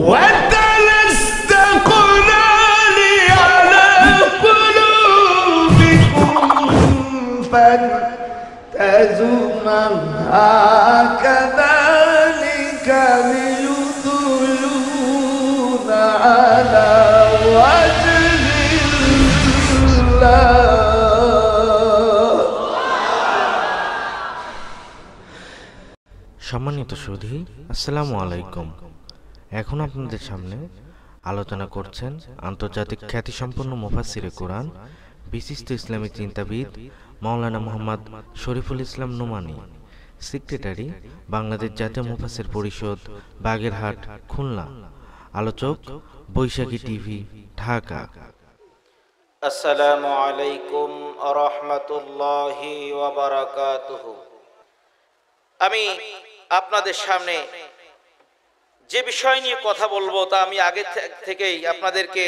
সম্মানিত সুধী আসসালামু আলাইকুম এখন আপনাদের সামনে আলোচনা করছেন আন্তর্জাতিক খ্যাতিসম্পন্ন মুফাসিরে কোরআন বিশিষ্ট ইসলামী চিন্তাবিদ মাওলানা মোহাম্মদ শরীফুল ইসলাম নোমানি সেক্রেটারি বাংলাদেশ জাতীয় মুফাসির পরিষদ বাগেরহাট খুলনা আলোচক বৈশাখী টিভি ঢাকা আসসালামু আলাইকুম রহমতুল্লাহি আমি আপনাদের সামনে যে বিষয় নিয়ে কথা বলবো তা আমি আগে থেকেই আপনাদেরকে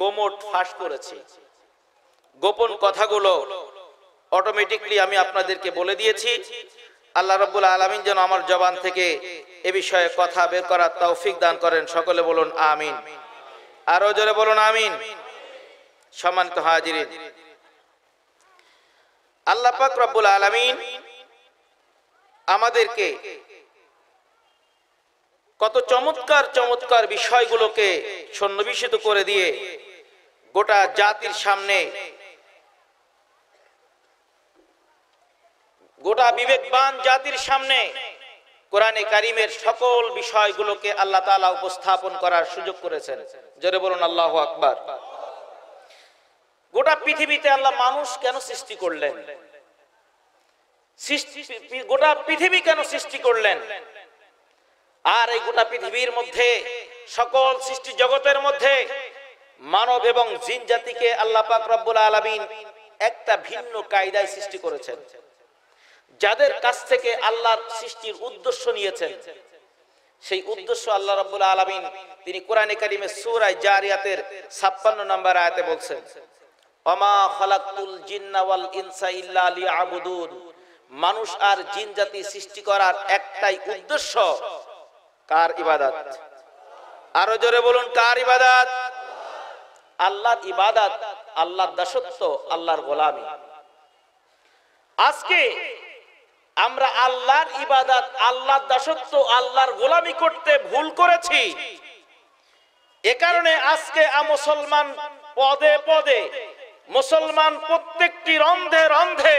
গোমট ফাঁস করেছি গোপন কথাগুলো অটোমেটিকলি আমি আপনাদেরকে বলে দিয়েছি আল্লাহ রব্বুল আলমিন যেন আমার জবান থেকে এ বিষয়ে কথা বের করার তৌফিক দান করেন সকলে বলুন আমিন আরো জোরে বলুন আমিন সম্মানিত হাজির আল্লাহ পাক রব্বুল আলমিন আমাদেরকে কত চমৎকার চমৎকার বিষয়গুলোকে সন্নিবেশিত করে দিয়ে গোটা জাতির সামনে গোটা বিবেকবান জাতির সামনে কোরআনে কারিমের সকল বিষয়গুলোকে আল্লাহ তালা উপস্থাপন করার সুযোগ করেছেন জোরে বলুন আল্লাহ আকবার গোটা পৃথিবীতে আল্লাহ মানুষ কেন সৃষ্টি করলেন গোটা পৃথিবী কেন সৃষ্টি করলেন আর এই গোটা পৃথিবীর মধ্যে সকল সৃষ্টি জগতের মধ্যে মানব এবং জিন জাতিকে আল্লাহ পাক রব্বুল আলামিন একটা ভিন্ন কায়দায় সৃষ্টি করেছেন যাদের কাছ থেকে আল্লাহর সৃষ্টির উদ্দেশ্য নিয়েছেন সেই উদ্দেশ্য আল্লাহ রাব্বুল আলামিন তিনি কোরআনে কারিমে সূরা জারিয়াতের 56 নম্বর আয়াতে বলছেন ওমা খালাকুল জিন্না ওয়াল ইনসা ইল্লা লিয়াবুদুন মানুষ আর জিন জাতি সৃষ্টি করার একটাই উদ্দেশ্য কার ইবাদাত আরো জোরে বলুন কার ইবাদাত আল্লাহর ইবাদাত আল্লাহর দাসত্ব আল্লাহর গোলামি আজকে আমরা আল্লাহর ইবাদাত আল্লাহর দাসত্ব আল্লাহর গোলামি করতে ভুল করেছি এ কারণে আজকে মুসলমান পদে পদে মুসলমান প্রত্যেকটি রন্ধে রন্ধে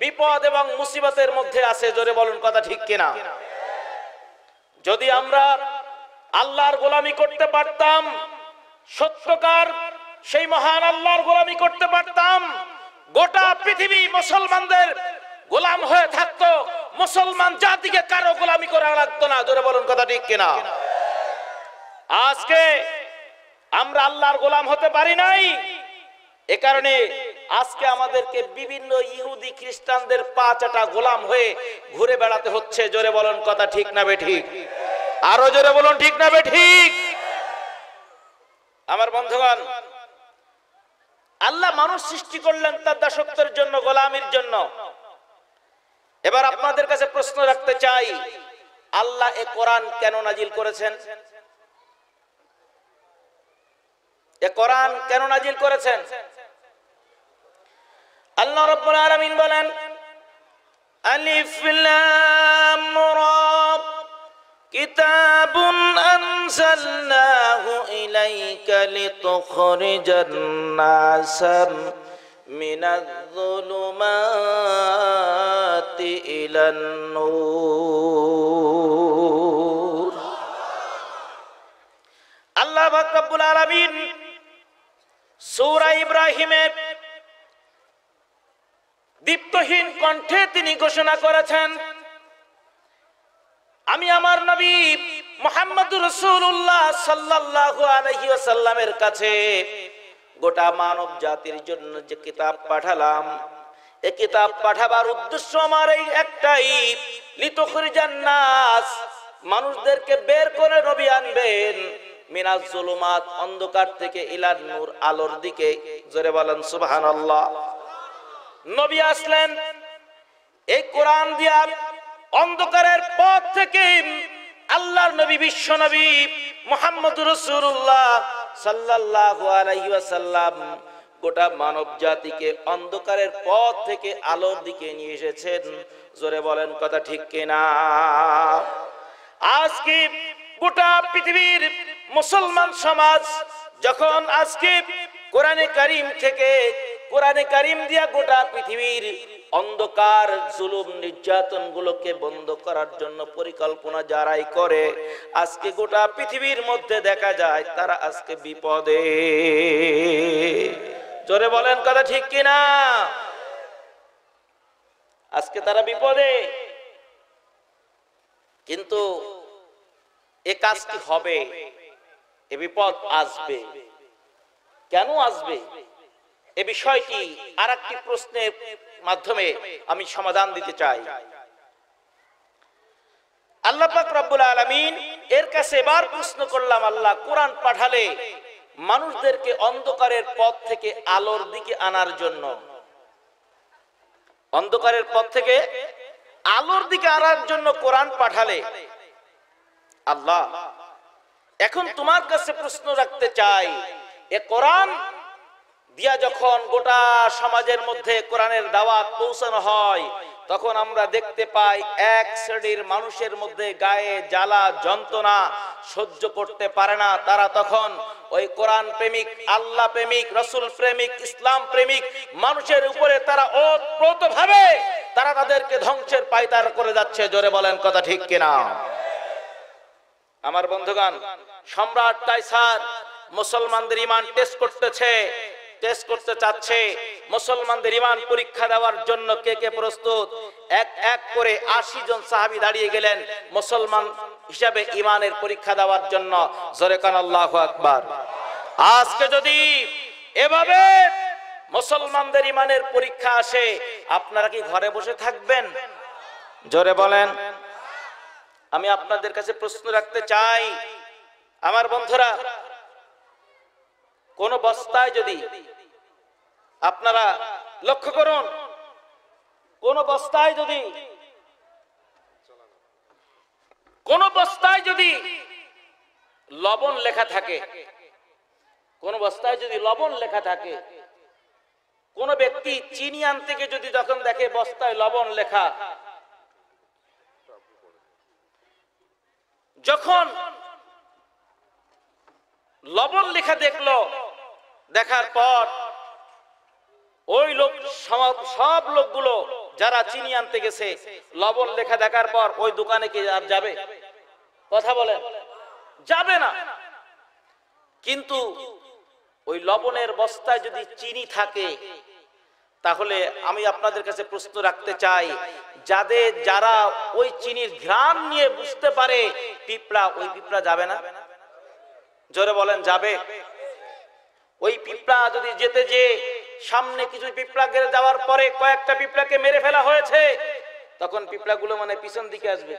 বিপদ এবং মুসিবতের মধ্যে আছে জোরে বলুন কথা ঠিক কিনা যদি আমরা আল্লাহর গোলামি করতে পারতাম সত্যকার সেই মহান আল্লাহর গোলামি করতে পারতাম গোটা পৃথিবী মুসলমানদের গোলাম হয়ে থাকতো মুসলমান জাতিকে কারো গোলামি করা লাগতো না জোরে বলুন কথা ঠিক কিনা আজকে আমরা আল্লাহর গোলাম হতে পারি নাই এ কারণে আজকে আমাদেরকে বিভিন্ন ইহুদি খ্রিস্টানদের পা চাটা গোলাম হয়ে ঘুরে বেড়াতে হচ্ছে জোরে বলুন কথা ঠিক না বে ঠিক আরো জোরে বলুন ঠিক না বে ঠিক আমার বন্ধুগণ আল্লাহ মানুষ সৃষ্টি করলেন তার দাসত্বের জন্য গোলামির জন্য এবার আপনাদের কাছে প্রশ্ন রাখতে চাই আল্লাহ এ কোরআন কেন নাজিল করেছেন এ কোরআন কেন নাজিল করেছেন আল্লাহ রব্বুল আলামিন বলেন আলিফ লাম রা كتاب أنزلناه إليك لتخرج الناس من الظلمات إلى النور الله رب العالمين سورة إبراهيم দীপ্তহীন কণ্ঠে তিনি ঘোষণা করেছেন আমি আমার নবী মোহাম্মদ রসুল্লাহ সাল্লাহ আলহিসাল্লামের কাছে গোটা মানব জাতির জন্য যে কিতাব পাঠালাম এ কিতাব পাঠাবার উদ্দেশ্য আমার এই একটাই লিতখরি জান্নাস মানুষদেরকে বের করে নবী আনবেন মিনাজ জুলুমাত অন্ধকার থেকে ইলান নূর আলোর দিকে জোরে বলেন সুবহানাল্লাহ নবী আসলেন এই কোরআন দিয়ার অন্ধকারের পথ থেকে আল্লাহর নবী বিশ্ব নবী মোহাম্মদ রসুল্লাহ সাল্লাহু গোটা মানব জাতিকে অন্ধকারের পথ থেকে আলোর দিকে নিয়ে এসেছেন জোরে বলেন কথা ঠিক কিনা আজকে গোটা পৃথিবীর মুসলমান সমাজ যখন আজকে কোরআনে কারিম থেকে কোরআনে কারিম দিয়া গোটা পৃথিবীর অন্ধকার জুলুম নির্যাতন গুলোকে বন্ধ করার জন্য পরিকল্পনা যারাই করে আজকে গোটা পৃথিবীর মধ্যে দেখা যায় তারা আজকে বিপদে জোরে বলেন কথা ঠিক কিনা আজকে তারা বিপদে কিন্তু এ কাজ কি হবে এ বিপদ আসবে কেন আসবে এ বিষয়টি আর একটি প্রশ্নের মাধ্যমে আমি সমাধান দিতে চাই আল্লাহ রব্বুল আলমিন এর কাছে এবার প্রশ্ন করলাম আল্লাহ কোরআন পাঠালে মানুষদেরকে অন্ধকারের পথ থেকে আলোর দিকে আনার জন্য অন্ধকারের পথ থেকে আলোর দিকে আনার জন্য কোরআন পাঠালে আল্লাহ এখন তোমার কাছে প্রশ্ন রাখতে চাই এ কোরআন দিয়া যখন গোটা সমাজের মধ্যে কোরআনের দাওয়াত পৌঁছানো হয় তখন আমরা দেখতে পাই এক শ্রেণীর মানুষের মধ্যে গায়ে জ্বালা যন্ত্রণা সহ্য করতে পারে না তারা তখন ওই কোরআন প্রেমিক আল্লাহ প্রেমিক রসুল প্রেমিক ইসলাম প্রেমিক মানুষের উপরে তারা অপ্রত ভাবে তারা তাদেরকে ধ্বংসের পায়তার করে যাচ্ছে জোরে বলেন কথা ঠিক কিনা আমার বন্ধুগান সম্রাট তাই কাইসার মুসলমানদের ইমান টেস্ট করতেছে টেস্ট করতে চাচ্ছে মুসলমানদের ইমান পরীক্ষা দেওয়ার জন্য কে কে প্রস্তুত এক এক করে আশি জন সাহাবি দাঁড়িয়ে গেলেন মুসলমান হিসাবে ইমানের পরীক্ষা দেওয়ার জন্য জরেকান আল্লাহ আকবার আজকে যদি এভাবে মুসলমানদের ইমানের পরীক্ষা আসে আপনারা কি ঘরে বসে থাকবেন জোরে বলেন আমি আপনাদের কাছে প্রশ্ন রাখতে চাই আমার বন্ধুরা কোন বস্তায় যদি আপনারা লক্ষ্য করুন কোন বস্তায় যদি কোন বস্তায় যদি লবণ লেখা থাকে কোন বস্তায় যদি লবণ লেখা থাকে কোন ব্যক্তি চিনি আনতে যদি যখন দেখে বস্তায় লবণ লেখা যখন লবণ লেখা দেখলো দেখার পর ওই লোক সব লোকগুলো যারা চিনি আনতে গেছে লবণ লেখা দেখার পর ওই দোকানে কি আর যাবে কথা বলেন যাবে না কিন্তু ওই লবণের বস্তায় যদি চিনি থাকে তাহলে আমি আপনাদের কাছে প্রশ্ন রাখতে চাই যাদের যারা ওই চিনির ঘ্রাণ নিয়ে বুঝতে পারে পিঁপড়া ওই পিঁপড়া যাবে না জোরে বলেন যাবে ওই পিপলা যদি যেতে যে সামনে কিছু পিপলা গেলে যাওয়ার পরে কয়েকটা পিপলাকে মেরে ফেলা হয়েছে তখন পিপলা গুলো মানে পিছন দিকে আসবে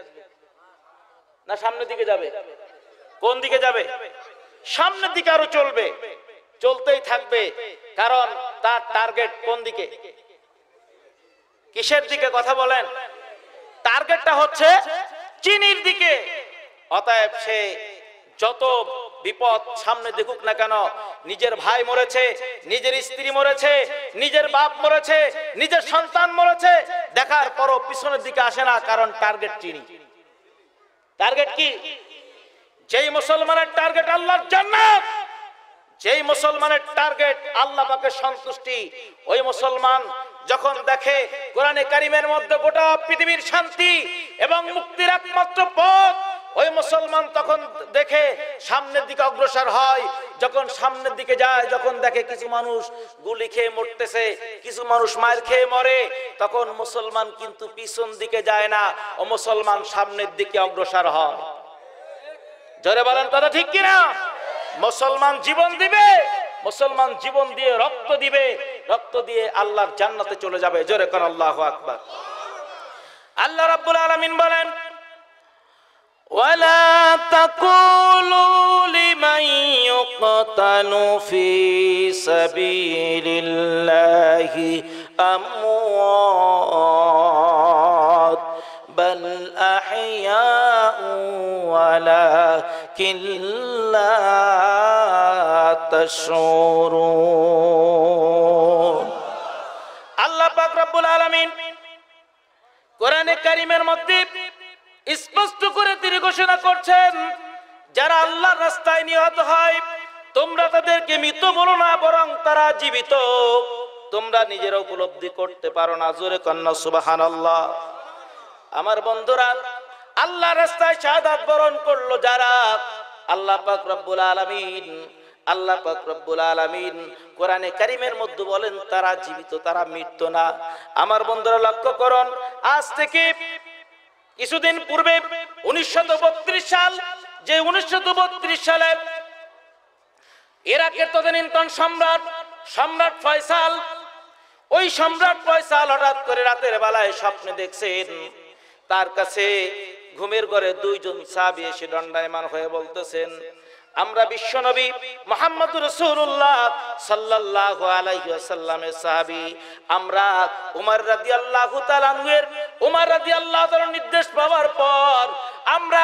না সামনের দিকে যাবে কোন দিকে যাবে সামনের দিকে আরো চলবে চলতেই থাকবে কারণ তার টার্গেট কোন দিকে কিসের দিকে কথা বলেন টার্গেটটা হচ্ছে চিনির দিকে অতএব সে যত বিপদ সামনে দেখুক না কেন নিজের ভাই মরেছে নিজের স্ত্রী মরেছে নিজের বাপ মরেছে নিজের সন্তান মরেছে দেখার পরও পিছনের দিকে আসে না কারণ টার্গেট চিনি টার্গেট কি যেই মুসলমানের টার্গেট আল্লাহর জান্নাত যেই মুসলমানের টার্গেট আল্লাহ পাকের সন্তুষ্টি ওই মুসলমান যখন দেখে কোরআনে কারিমের মধ্যে গোটা পৃথিবীর শান্তি এবং মুক্তির একমাত্র পথ ওই মুসলমান তখন দেখে সামনের দিকে অগ্রসর হয় যখন সামনের দিকে যায় যখন দেখে কিছু মানুষ গুলি খেয়ে মরতেছে কিছু মানুষ মায়ের খেয়ে মরে তখন মুসলমান কিন্তু পিছন দিকে যায় না ও মুসলমান সামনের দিকে অগ্রসর হয় জোরে বলেন তাদের ঠিক কিনা মুসলমান জীবন দিবে মুসলমান জীবন দিয়ে রক্ত দিবে রক্ত দিয়ে আল্লাহর জান্নাতে চলে যাবে জোরে কর আল্লাহ আকবার আল্লাহ রাব্বুল আলামিন বলেন ولا تقولوا لمن يقتل في سبيل الله أموات بل أحياء ولكن لا تشعرون الله পাক رب العالمين قرآن الكريم মধ্যে স্পষ্ট করে তিনি ঘোষণা করছেন যারা আল্লাহর রাস্তায় নিহত হয় তোমরা তাদেরকে মৃত বলো না বরং তারা জীবিত তোমরা নিজেরা উপলব্ধি করতে পারো না জোরে কন্যা সুবাহান আল্লাহ আমার বন্ধুরা আল্লাহ রাস্তায় শাহাদ বরণ করলো যারা আল্লাহ পাক রব্বুল আলমিন আল্লাহ পাক রব্বুল আলমিন কোরআনে কারিমের মধ্যে বলেন তারা জীবিত তারা মৃত্যু না আমার বন্ধুরা লক্ষ্য করুন আজ থেকে কিছুদিন পূর্বে উনিশশো সাল যে উনিশশো সালে ইরাকের তদানীন্তন সম্রাট সম্রাট ফয়সাল ওই সম্রাট ফয়সাল হঠাৎ করে রাতের বেলায় স্বপ্নে দেখছেন তার কাছে ঘুমের ঘরে দুইজন সাবি এসে দণ্ডায়মান হয়ে বলতেছেন আমরা বিশ্বনবী মোহাম্মদ রসুল্লাহ সাল্লাহ আলাইসাল্লামের সাহাবি আমরা উমার রাদি আল্লাহ তালানুয়ের উমর রাদি আল্লাহ নির্দেশ পাওয়ার পর আমরা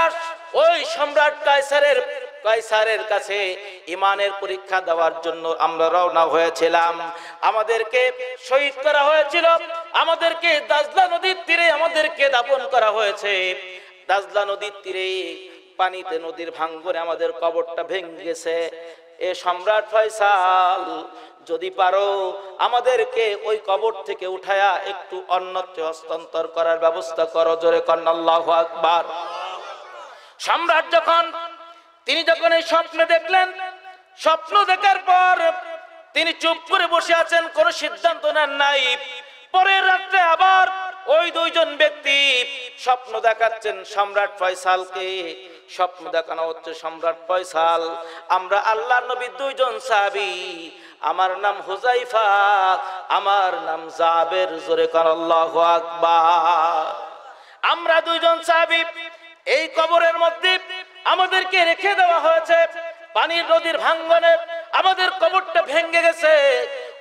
ওই সম্রাট কায়সারের কাইসারের কাছে ইমানের পরীক্ষা দেওয়ার জন্য আমরা রওনা হয়েছিলাম আমাদেরকে শহীদ করা হয়েছিল আমাদেরকে দাজলা নদীর তীরে আমাদেরকে দাপন করা হয়েছে দাজলা নদীর তীরে পানিতে নদীর ভাঙ্গরে আমাদের কবরটা ভেঙে গেছে এ সম্রাট ফয়সাল যদি পারো আমাদেরকে ওই কবর থেকে উঠায়া একটু অন্যত্র হস্তান্তর করার ব্যবস্থা করো জোরে কর্ণাল্লাহ আকবার সম্রাট যখন তিনি যখন এই স্বপ্ন দেখলেন স্বপ্ন দেখার পর তিনি চুপ করে বসে আছেন কোন সিদ্ধান্ত নেন নাই পরের রাত্রে আবার ওই দুইজন ব্যক্তি স্বপ্ন দেখাচ্ছেন সম্রাট ফয়সালকে স্বপ্ন দেখানো হচ্ছে সম্রাট ফয়সাল আমরা আল্লাহ নবী দুইজন সাবি আমার নাম হুজাইফা আমার নাম জাবের জোরে আল্লাহু আকবার আমরা দুইজন সাবি এই কবরের মধ্যে আমাদেরকে রেখে দেওয়া হয়েছে পানির নদীর ভাঙ্গনে আমাদের কবরটা ভেঙে গেছে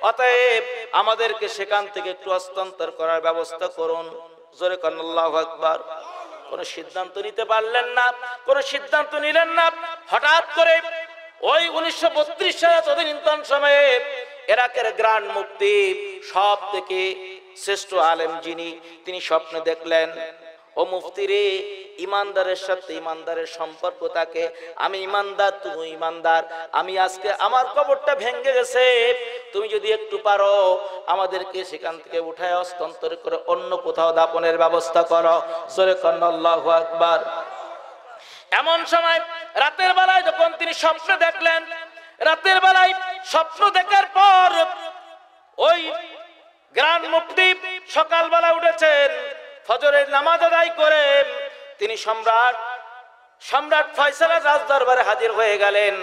অতএব আমাদেরকে সেখান থেকে একটু হস্তান্তর করার ব্যবস্থা করুন জোরে আল্লাহ আকবার কোনো সিদ্ধান্ত নিতে পারলেন না কোনো সিদ্ধান্ত নিলেন না হঠাৎ করে ওই উনিশশো বত্রিশ সালে তদিনতন সময়ে এরাকের গ্রান্ড মুক্তি সব থেকে শ্রেষ্ঠ আলেম যিনি তিনি স্বপ্ন দেখলেন ও মুফতিরে রে ইমানদারের সাথে ইমানদারের সম্পর্ক থাকে আমি ইমানদার তুমি ইমানদার আমি আজকে আমার কবরটা ভেঙে গেছে তুমি যদি একটু পারো আমাদেরকে সেখান থেকে উঠায় হস্তান্তর করে অন্য কোথাও দাপনের ব্যবস্থা করো সরে কন্নল্লাহ আকবার এমন সময় রাতের বেলায় যখন তিনি স্বপ্ন দেখলেন রাতের বেলায় স্বপ্ন দেখার পর ওই গ্রান মুক্তি সকালবেলা উঠেছেন ফজরের নামাজ আদায় করে তিনি সম্রাট সম্রাট ফয়সালের রাজদরবারে হাজির হয়ে গেলেন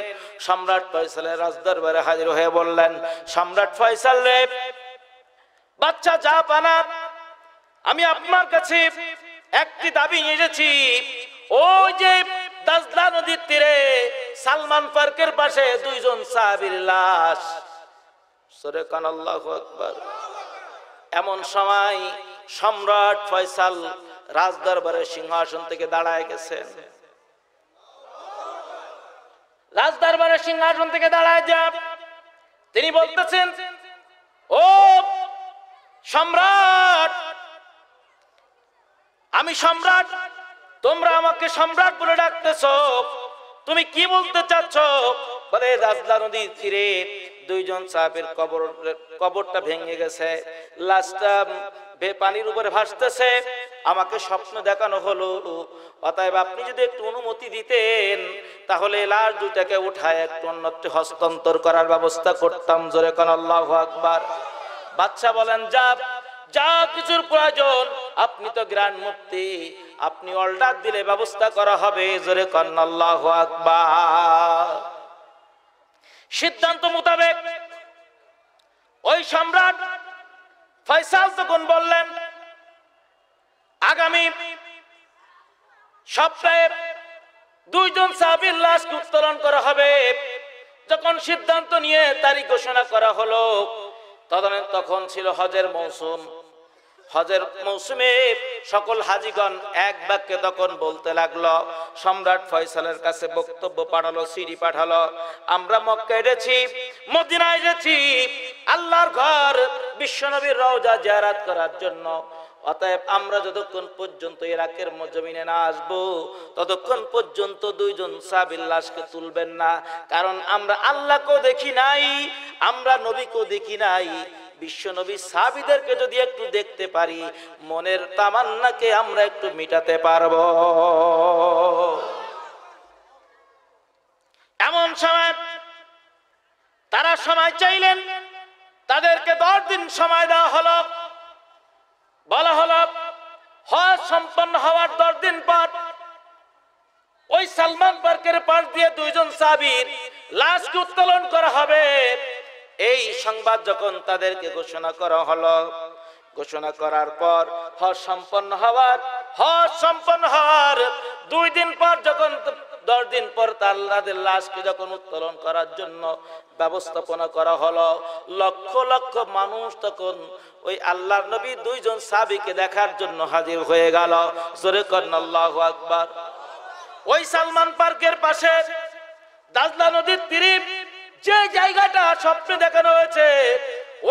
সম্রাট ফয়সালের রাজদরবারে হাজির হয়ে বললেন সম্রাট ফয়সাল রে বাচ্চা যা পানা আমি আপনার কাছে একটি দাবি নিয়েছি ওই যে দাজলা নদীর তীরে সালমান পার্কের পাশে দুইজন সাহাবির লাশ সরে কান আল্লাহ এমন সময় সম্রাট ফয়সাল রাজদরবারের সিংহাসন থেকে দাঁড়ায় গেছেন রাজদরবারের সিংহাসন থেকে দাঁড়ায় যাব তিনি বলতেছেন ও সম্রাট আমি সম্রাট তোমরা আমাকে সম্রাট বলে ডাকতেছ তুমি কি বলতে চাচ্ছ বলে রাজদা নদীর তীরে দুইজন সাহেবের কবর কবরটা ভেঙে গেছে লাশটা বেপানির উপরে ভাসতেছে আমাকে স্বপ্ন দেখানো হলো অতএব আপনি যদি একটু অনুমতি দিতেন তাহলে লাশ দুটাকে উঠায় একটু অন্যত্রে হস্তান্তর করার ব্যবস্থা করতাম জোরে কন আল্লাহ আকবর বাচ্চা বলেন যা যা কিছুর প্রয়োজন আপনি তো গ্রান মুক্তি আপনি অর্ডার দিলে ব্যবস্থা করা হবে জোরে আল্লাহ আকবর সিদ্ধান্ত মোতাবেক ওই সম্রাট ফয়সাল তখন বললেন আগামী সপ্তাহে দুইজন সাহাবির লাশ উত্তোলন করা হবে যখন সিদ্ধান্ত নিয়ে তারিখ ঘোষণা করা হলো তখন ছিল হজের মৌসুম হজের মৌসুমে সকল হাজিগণ এক বাক্যে তখন বলতে লাগলো সম্রাট ফয়সালের কাছে বক্তব্য পাঠালো সিঁড়ি পাঠালো আমরা মক্কা এসেছি মদিনা এসেছি আল্লাহর ঘর বিশ্বনবীর রওজা জারাত করার জন্য অতএব আমরা যতক্ষণ পর্যন্ত ইরাকের জমিনে না আসব ততক্ষণ পর্যন্ত দুইজন সাবিল্লাসকে তুলবেন না কারণ আমরা আল্লাহকেও দেখি নাই আমরা নবীকেও দেখি নাই বিশ্বনবী সাবিদেরকে যদি একটু দেখতে পারি মনের তামান্নাকে আমরা একটু মিটাতে পারব এমন সময় তারা সময় চাইলেন তাদেরকে দশ দিন সময় দেওয়া হল বলা হল হজ সম্পন্ন হওয়ার দশ দিন পর ওই সালমান পার্কের পাশ দিয়ে দুইজন সাবির লাশকে উত্তোলন করা হবে এই সংবাদ যখন তাদেরকে ঘোষণা করা হলো ঘোষণা করার পর হজ সম্পন্ন হওয়ার হজ সম্পন্ন হওয়ার দুই দিন পর যখন দশ দিন পর তাল্লাদের লাশকে যখন উত্তোলন করার জন্য ব্যবস্থাপনা করা হলো লক্ষ লক্ষ মানুষ তখন ওই আল্লাহ নবী দুইজন সাবিকে দেখার জন্য হাজির হয়ে গেল জোরে কর্নাল্লাহ আকবর ওই সালমান পার্কের পাশে দাজলা নদীর তিরিপ যে জায়গাটা স্বপ্নে দেখানো হয়েছে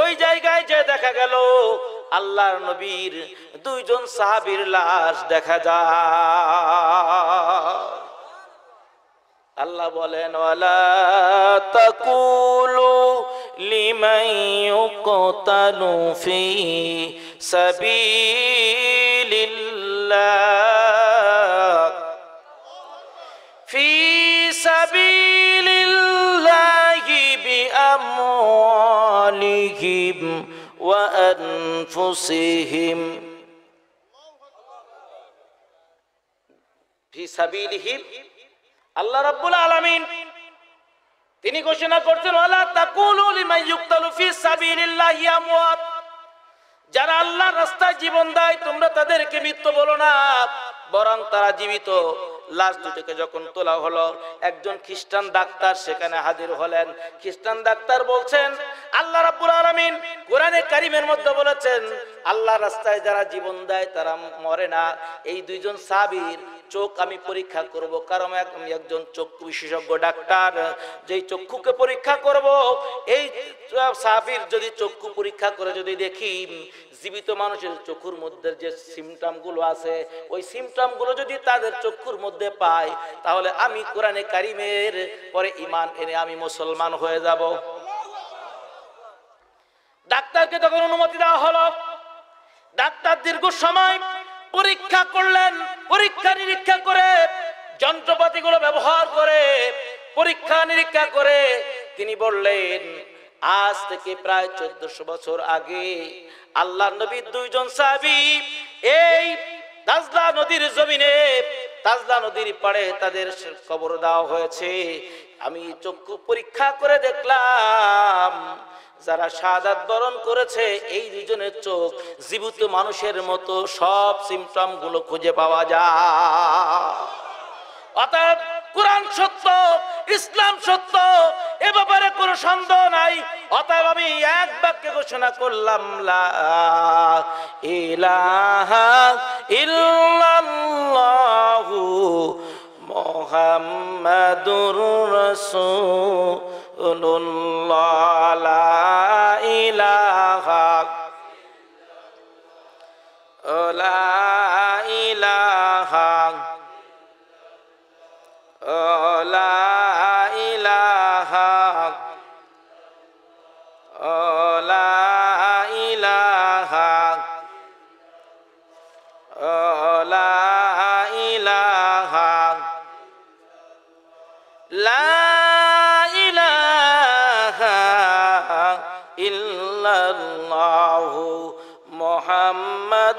ওই জায়গায় যে দেখা গেল আল্লাহর নবীর দুইজন সাহাবির লাশ দেখা যায় আল্লাহ বলেন ওয়ালা ফি সাবিলিল্লাহ أموالهم وأنفسهم في سبيلهم الله رب العالمين তিনি ঘোষণা করছেন ওয়ালা তাকুলু লিমান ইউক্তালু ফি সাবিলিল্লাহি আমওয়াত যারা আল্লাহর রাস্তায় জীবন দেয় তোমরা তাদেরকে মৃত্যু বলো না বরং তারা জীবিত লাশ দুটিকে যখন তোলা হলো একজন খ্রিস্টান ডাক্তার সেখানে হাজির হলেন খ্রিস্টান ডাক্তার বলছেন আল্লাহ রাব্বুল আলামিন কোরআনে কারিমের মধ্যে বলেছেন আল্লাহ রাস্তায় যারা জীবন দেয় তারা মরে না এই দুইজন সাবির চোখ আমি পরীক্ষা করব কারণ আমি একজন চক্ষু বিশেষজ্ঞ ডাক্তার যেই চক্ষুকে পরীক্ষা করব এই সাহাবির যদি চক্ষু পরীক্ষা করে যদি দেখি জীবিত মানুষের চক্ষুর মধ্যে যে সিমটাম গুলো আছে ওই সিমটাম গুলো যদি তাদের চক্ষুর মধ্যে পাই তাহলে আমি কোরআনে কারিমের পরে ইমান এনে আমি মুসলমান হয়ে যাব ডাক্তারকে তখন অনুমতি দেওয়া হলো ডাক্তার দীর্ঘ সময় পরীক্ষা করলেন পরীক্ষা পরীক্ষা নিরীক্ষা করে গুলো ব্যবহার করে পরীক্ষা নিরীক্ষা করে তিনি বললেন আজ থেকে প্রায় চোদ্দশো বছর আগে আল্লাহ নবীর দুইজন সাহাবি এই তাজলা নদীর জমিনে তাজলা নদীর পাড়ে তাদের কবর দেওয়া হয়েছে আমি চক্ষু পরীক্ষা করে দেখলাম যারা সাদাত বরণ করেছে এই দুজনের চোখ জীবিত মানুষের মতো সব সিমটম গুলো খুঁজে পাওয়া যায় অতএব কোরআন সত্য ইসলাম সত্য এ ব্যাপারে কোনো সন্দেহ নাই অতএব আমি এক বাক্যে ঘোষণা করলাম লা ইলাহা ইল্লাল্লাহু মুহাম্মাদুর রাসূল الله لا إله لا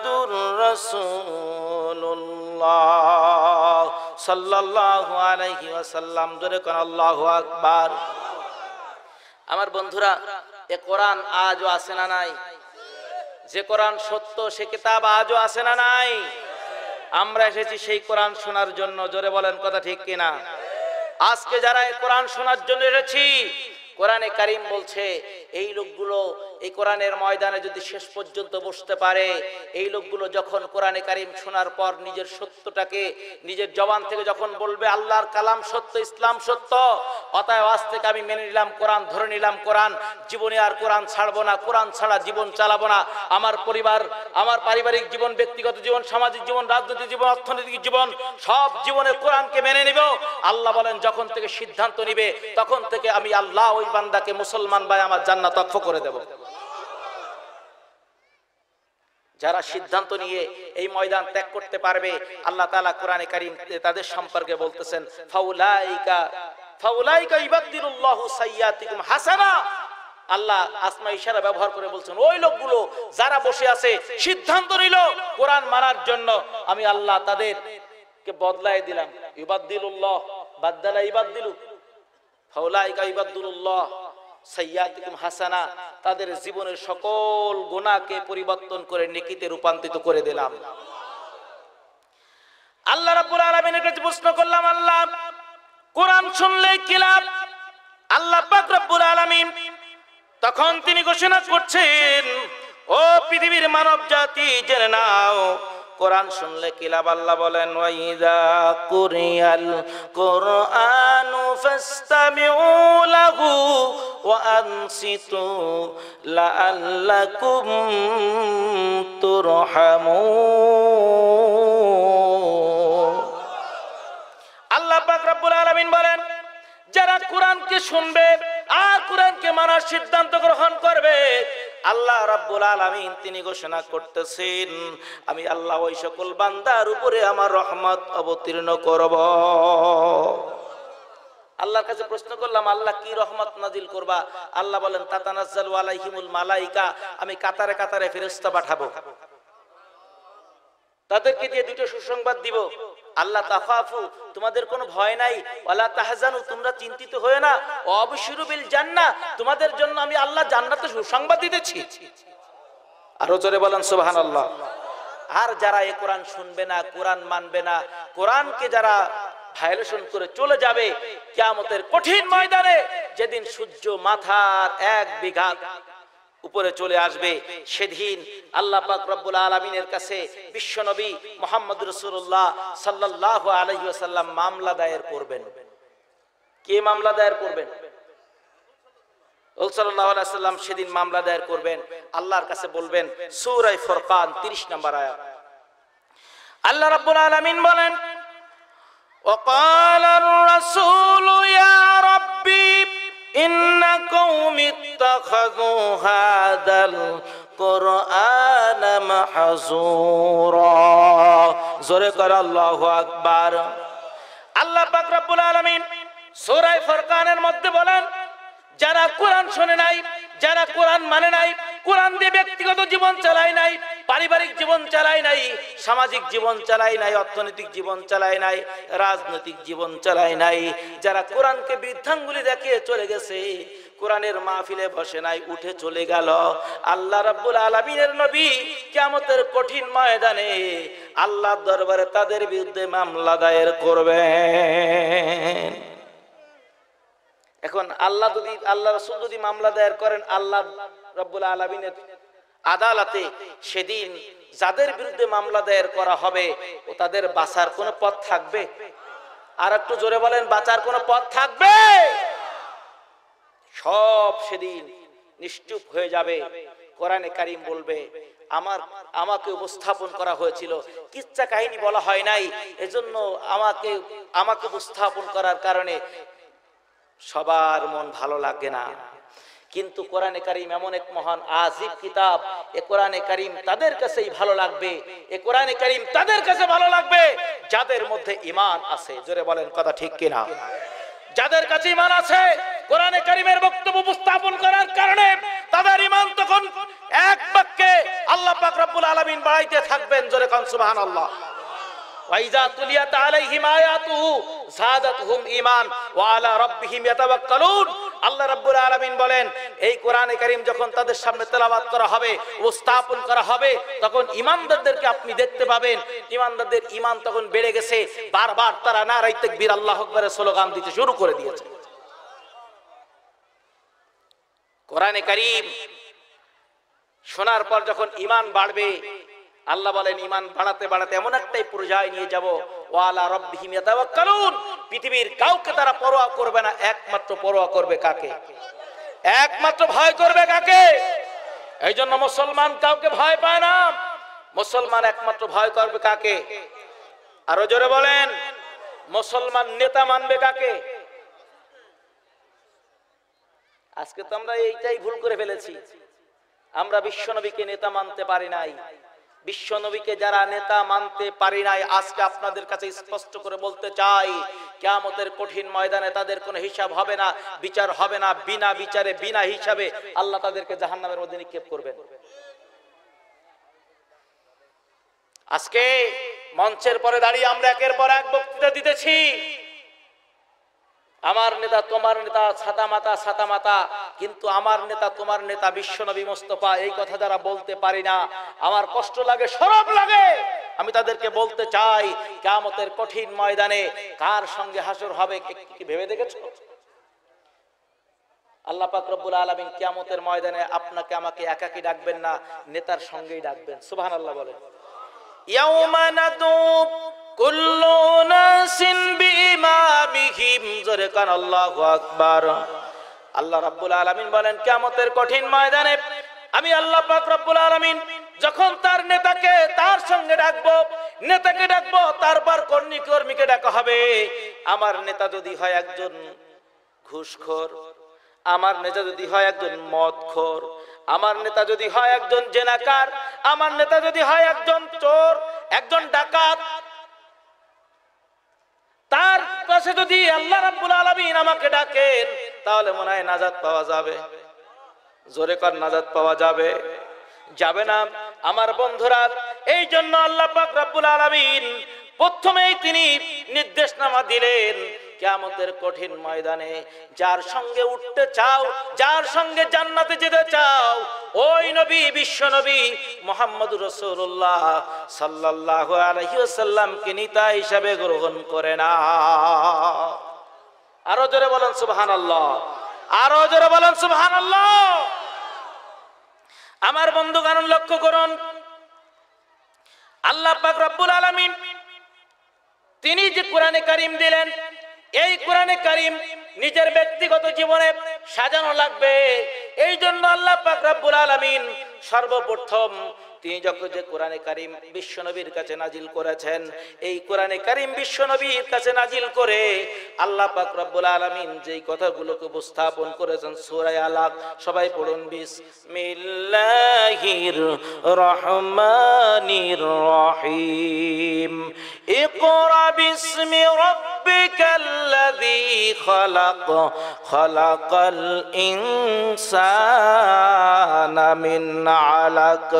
মুহাম্মাদুর রাসূলুল্লাহ সাল্লাল্লাহু আলাইহি ওয়াসাল্লাম জোরে কোন আল্লাহু আকবার আমার বন্ধুরা এ কোরআন আজও আছে না নাই যে কোরআন সত্য সে কিতাব আজও আছে না নাই আমরা এসেছি সেই কোরআন শোনার জন্য জোরে বলেন কথা ঠিক কিনা আজকে যারা এই কোরআন শোনার জন্য এসেছি কোরআনে কারিম বলছে এই লোকগুলো এই কোরআনের ময়দানে যদি শেষ পর্যন্ত বসতে পারে এই লোকগুলো যখন কোরআনে কারিম শোনার পর নিজের সত্যটাকে নিজের জবান থেকে যখন বলবে আল্লাহর কালাম সত্য ইসলাম সত্য অতায় আজ থেকে আমি মেনে নিলাম কোরআন ধরে নিলাম কোরআন জীবনে আর কোরআন ছাড়বো না কোরআন ছাড়া জীবন চালাবো না আমার পরিবার আমার পারিবারিক জীবন ব্যক্তিগত জীবন সামাজিক জীবন রাজনৈতিক জীবন অর্থনৈতিক জীবন সব জীবনে কোরআনকে মেনে নিব আল্লাহ বলেন যখন থেকে সিদ্ধান্ত নিবে তখন থেকে আমি আল্লাহ ওই বান্দাকে মুসলমান ভাই আমার জান্নাত অক্ষ করে দেবো যারা সিদ্ধান্ত নিয়ে এই ময়দান ত্যাগ করতে পারবে আল্লাহ তালা কোরআনে কারিম তাদের সম্পর্কে বলতেছেন ফাউলাইকা ফাউলাইকা সাইয়াতিকুম হাসানা আল্লাহ আসমা ইশারা ব্যবহার করে বলছেন ওই লোকগুলো যারা বসে আছে সিদ্ধান্ত নিল কোরআন মানার জন্য আমি আল্লাহ তাদেরকে বদলায় দিলাম ইবাদ্দিলুল্লাহ বাদ্দালা ইবাদ্দিলু ফাউলাইকা ইবাদ্দুল্লাহ হাসানা তাদের জীবনের সকল গোনাকে পরিবর্তন করে নেকিতে রূপান্তরিত করে দিলাম আল্লাহ রাব্বুল আলামিনের কাছে প্রশ্ন করলাম আল্লাহ কোরআন শুনলে কি লাভ আল্লাহ পাক রব্বুল আলামিন তখন তিনি ঘোষণা করছেন ও পৃথিবীর মানব জাতি জেনে নাও কোরআন শুনলে কিলাব আল্লাহ বলেন ওয়াইদা কুরিয়াল কোরআন ফাস্তামিউ লাহু ওয়া আনসিতু লাআল্লাকুম তুরহামুন আল্লাহ পাক রব্বুল আলামিন বলেন যারা কোরআনকে শুনবে আর কোরআনকে মানার সিদ্ধান্ত গ্রহণ করবে আল্লাহ রাব্বুল আলামিন তিনি ঘোষণা করতেছেন আমি আল্লাহ ওই সকল বান্দার উপরে আমার রহমত অবতীর্ণ করব আল্লাহর কাছে প্রশ্ন করলাম আল্লাহ কি রহমত নাজিল করবা আল্লাহ বলেন তাতানাজ্জাল আলাইহিমুল মালাইকা আমি কাতারে কাতারে ফেরেশতা পাঠাবো তাদেরকে দিয়ে দুটো সুসংবাদ দিব আল্লাহ তাফাফু তোমাদের কোনো ভয় নাই আল্লাহ তাহজানু তোমরা চিন্তিত হয়ে না অবশ্যই বিল জান্না তোমাদের জন্য আমি আল্লাহ জান্নাতে সুসংবাদ দিতেছি আরো জোরে বলেন আল্লাহ আর যারা এ কোরআন শুনবে না কোরআন মানবে না কোরআনকে যারা ভায়োলেশন করে চলে যাবে কিয়ামতের কঠিন ময়দানে যেদিন সূর্য মাথার এক বিঘা উপরে চলে আসবে সেদিন আল্লাহ পাক রব্বুল আলমিনের কাছে বিশ্বনবী মোহাম্মদ রসুল্লাহ সাল্লাহ আলহ্লাম মামলা দায়ের করবেন কে মামলা দায়ের করবেন সেদিন মামলা দায়ের করবেন আল্লাহর কাছে বলবেন সৌরাই ফরকান তিরিশ নম্বর আয়াত আল্লাহ রাব্বুল আলামিন বলেন إن قوم اتخذوا هذا القرآن জোরে زرق الله أكبر আল্লাহ পাক রব্বুল আলামিন সূরা ফুরকানের মধ্যে বলেন যারা কোরআন শোনে নাই যারা কোরআন মানে নাই কোরআন দিয়ে ব্যক্তিগত জীবন চালায় নাই পারিবারিক জীবন চালায় নাই সামাজিক জীবন চালায় নাই অর্থনৈতিক জীবন চালায় নাই রাজনৈতিক জীবন চালায় নাই যারা কোরআনকে বৃদ্ধাঙ্গুলি দেখিয়ে চলে গেছে কোরআনের মাহফিলে বসে নাই উঠে চলে গেল আল্লাহ রাব্বুল আলমিনের নবী কেমতের কঠিন ময়দানে আল্লাহর দরবারে তাদের বিরুদ্ধে মামলা দায়ের করবেন এখন আল্লাহ যদি আল্লাহ রসুল যদি মামলা দায়ের করেন আল্লাহ রব্বুল আলমিনের আদালতে সেদিন যাদের বিরুদ্ধে মামলা দায়ের করা হবে ও তাদের বাঁচার কোনো পথ থাকবে আর একটু জোরে বলেন বাঁচার কোনো পথ থাকবে সব সেদিন নিশ্চুপ হয়ে যাবে কোরআনে কারিম বলবে আমার আমাকে উপস্থাপন করা হয়েছিল কিচ্ছা কাহিনী বলা হয় নাই এজন্য আমাকে আমাকে উপস্থাপন করার কারণে সবার মন ভালো লাগে না কিন্তু কোরআনে কারিম এমন এক মহান আজিব কিতাব এ কোরআনে করিম তাদের কাছেই ভালো লাগবে এ কোরআনে করিম তাদের কাছে ভালো লাগবে যাদের মধ্যে ইমান আছে জোরে বলেন কথা ঠিক কিনা যাদের কাছে ইমান আছে কোরআনে করিমের বক্তব্য উপস্থাপন করার কারণে তাদের ইমান তখন এক বাক্যে আল্লাহ পাক রব্বুল আলামিন বাড়াইতে থাকবেন জোরে কোন সুবহানাল্লাহ وإذا تليت عليهم آياته زادتهم إيمان وعلى ربهم يتوكلون আল্লাহ রাব্বুল আলামিন বলেন এই কোরআনে কারীম যখন তাদের সামনে তেলাওয়াত করা হবে উপস্থাপন করা হবে তখন ইমানদারদেরকে আপনি দেখতে পাবেন ইমানদারদের ঈমান তখন বেড়ে গেছে বারবার তারা নারাই তাকবীর আল্লাহু আকবার এর স্লোগান দিতে শুরু করে দিয়েছে কোরআনে কারীম শোনার পর যখন ঈমান বাড়বে আল্লাহ বলেন ইমান বাড়াতে বাড়াতে এমন একটাই পর্যায়ে নিয়ে যাব ওয়ালা রব্বিহিম পৃথিবীর কাউকে তারা পরোয়া করবে না একমাত্র পরোয়া করবে কাকে একমাত্র ভয় করবে কাকে এই জন্য মুসলমান কাউকে ভয় পায় না মুসলমান একমাত্র ভয় করবে কাকে আরো জোরে বলেন মুসলমান নেতা মানবে কাকে আজকে তো আমরা এইটাই ভুল করে ফেলেছি আমরা নবীকে নেতা মানতে পারি নাই বিশ্বনবীকে যারা নেতা মানতে পারি নাই আজকে আপনাদের কাছে স্পষ্ট করে বলতে চাই কেয়ামতের কঠিন ময়দানে তাদের কোনো হিসাব হবে না বিচার হবে না বিনা বিচারে বিনা হিসাবে আল্লাহ তাদেরকে জাহান্নামের মধ্যে নিক্ষেপ করবেন আজকে মঞ্চের পরে দাঁড়িয়ে আমরা একের পর এক বক্তৃতা দিতেছি আমার নেতা তোমার নেতা ছাতা মাতা ছাতা মাতা কিন্তু আমার নেতা তোমার নেতা বিশ্ব নবী মোস্তফা এই কথা যারা বলতে পারি না আমার কষ্ট লাগে সরব লাগে আমি তাদেরকে বলতে চাই কামতের কঠিন ময়দানে কার সঙ্গে হাসর হবে কি ভেবে দেখেছো আল্লাহ পাক আলমিন কিয়ামতের ময়দানে আপনাকে আমাকে একাকি ডাকবেন না নেতার সঙ্গেই ডাকবেন সুবহানাল্লাহ বলেন ইয়াউমা কুল্লু নাসিন বিমা বিহিম জোরে কান আল্লাহু আল্লাহ রাব্বুল আলামিন বলেন কঠিন ময়দানে আমি আল্লাহ আলামিন যখন তার নেতাকে তার সঙ্গে ডাকবো নেতাকে ডাকবো তারপর কর্মী কর্মীকে ডাকা হবে আমার নেতা যদি হয় একজন ঘুষখোর আমার নেতা যদি হয় একজন মদখোর আমার নেতা যদি হয় একজন জেনাকার আমার নেতা যদি হয় একজন চোর একজন ডাকাত তার পাশে যদি আল্লাহ রাব্বুল আলামিন আমাকে ডাকেন তাহলে মনে হয় নাজাত পাওয়া যাবে জোরে কর নাজাত পাওয়া যাবে যাবে না আমার বন্ধুরা এই জন্য আল্লাহ পাক রাব্বুল আলামিন প্রথমেই তিনি নির্দেশনামা দিলেন কেয়ামতের কঠিন ময়দানে যার সঙ্গে উঠতে চাও যার সঙ্গে জান্নাতে যেতে চাও ওই নবী বিশ্ব নবী মোহাম্মদ রসুল্লাহ সাল্লাহ আলহিউসাল্লামকে নিতা হিসাবে গ্রহণ করে না আরো জোরে বলেন সুবহান আল্লাহ আরো জোরে বলেন সুবহান আল্লাহ আমার বন্ধু কারণ লক্ষ্য করুন আল্লাহ পাক রব্বুল আলামিন তিনি যে কোরআনে কারিম দিলেন এই কোরআনে কারিম নিজের ব্যক্তিগত জীবনে সাজানো লাগবে এই জন্য আল্লাহ পাক রাব্বুল আলামিন সর্বপ্রথম তিনি যখন যে কোরআনে কারিম বিশ্বনবীর কাছে নাজিল করেছেন এই কোরআনে কারিম বিশ্বনবীর কাছে নাজিল করে আল্লাহ পাক রব্বুল আলামিন যেই কথাগুলোকে উপস্থাপন করেছেন সূরা আলাক সবাই পড়ুন বিসমিল্লাহির রহমানির রহিম ইকরা বিসমি রব্বিকাল্লাযী খলাক খলাকাল ইনসান من علق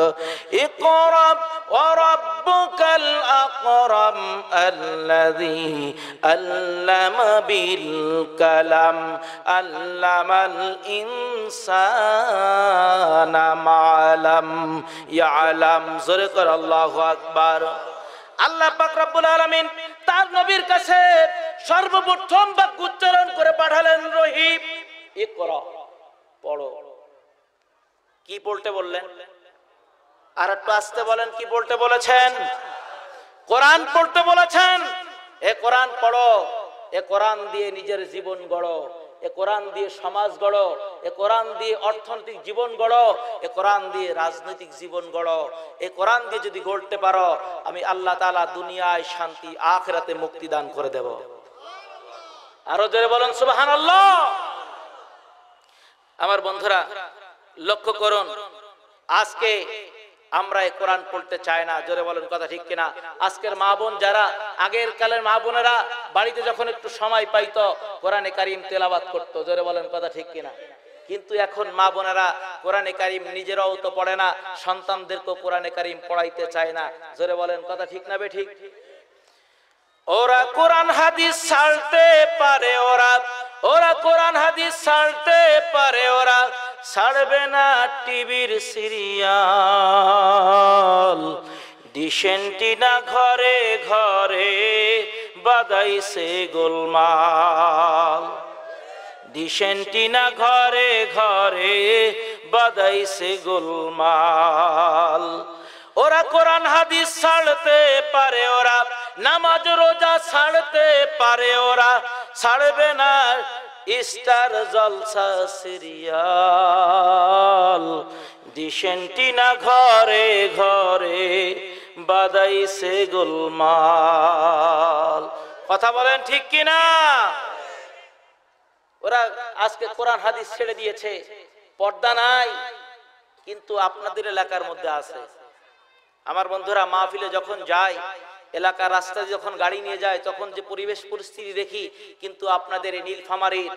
اقرب وربك الأقرم الذي ألم بالكلم ألم الإنسان معلم يعلم ذكر الله أكبر আল্লাহ পাক রব্বুল আলামিন তার নবীর কাছে সর্বপ্রথম বাক্য উচ্চারণ করে পাঠালেন রহিম ইকরা পড়ো কি বলতে বললেন আর একটু আসতে বলেন কি বলতে বলেছেন কোরআন পড়তে বলেছেন এ কোরআন পড়ো এ কোরআন দিয়ে নিজের জীবন গড়ো এ কোরআন দিয়ে সমাজ গড়ো এ কোরআন দিয়ে অর্থনৈতিক জীবন গড়ো এ কোরআন দিয়ে রাজনৈতিক জীবন গড়ো এ কোরআন দিয়ে যদি গড়তে পারো আমি আল্লাহ তালা দুনিয়ায় শান্তি আখরাতে মুক্তি দান করে দেব আরো জোরে বলেন সুবাহ আমার বন্ধুরা লক্ষ্য করুন আজকে আমরা এই কোরআন পড়তে চাই না জোরে বলেন কথা ঠিক কিনা আজকের মা বোন যারা আগের কালের মা বোনেরা বাড়িতে যখন একটু সময় পাইত কোরআনে কারিম তেলাবাদ করত জোরে বলেন কথা ঠিক কিনা কিন্তু এখন মা বোনেরা কোরআনে কারিম নিজেরাও তো পড়ে না সন্তানদেরকেও কোরআনে কারিম পড়াইতে চায় না জোরে বলেন কথা ঠিক না বে ঠিক ওরা কোরআন হাদিস ছাড়তে পারে ওরা ওরা কোরআন হাদিস ছাড়তে পারে ওরা ছাড়বে না টিভির সিরিয়াল ডিসেন্টিনা না ঘরে ঘরে বাদাইছে গোলমাল ডিসেন্টিনা না ঘরে ঘরে বাদাইছে গোলমাল ওরা কোরআন হাদিস ছাড়তে পারে ওরা নামাজ রোজা ছাড়তে পারে ওরা ছাড়বে না ইস্তার জলসা সিরিয়াল না ঘরে ঘরে বাদাইছে গোলমাল কথা বলেন ঠিক কিনা ওরা আজকে কোরআন হাদিস ছেড়ে দিয়েছে পর্দা নাই কিন্তু আপনাদের এলাকার মধ্যে আছে আমার বন্ধুরা মাহফিলে যখন যায় এলাকার রাস্তায় যখন গাড়ি নিয়ে যায় তখন যে পরিবেশ পরিস্থিতি দেখি কিন্তু আপনাদের এই নীলফামারির